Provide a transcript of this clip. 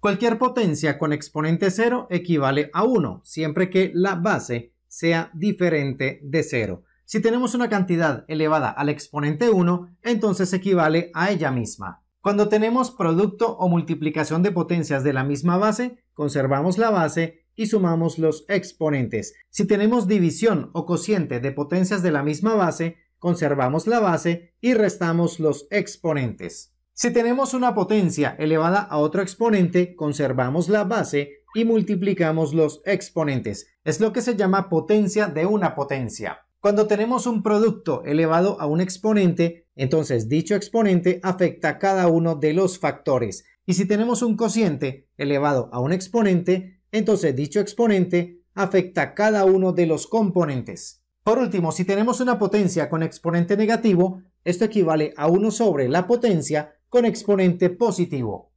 Cualquier potencia con exponente 0 equivale a 1, siempre que la base sea diferente de 0. Si tenemos una cantidad elevada al exponente 1, entonces equivale a ella misma. Cuando tenemos producto o multiplicación de potencias de la misma base, conservamos la base y sumamos los exponentes. Si tenemos división o cociente de potencias de la misma base, conservamos la base y restamos los exponentes. Si tenemos una potencia elevada a otro exponente, conservamos la base y multiplicamos los exponentes. Es lo que se llama potencia de una potencia. Cuando tenemos un producto elevado a un exponente, entonces dicho exponente afecta a cada uno de los factores. Y si tenemos un cociente elevado a un exponente, entonces dicho exponente afecta a cada uno de los componentes. Por último, si tenemos una potencia con exponente negativo, esto equivale a 1 sobre la potencia con exponente positivo.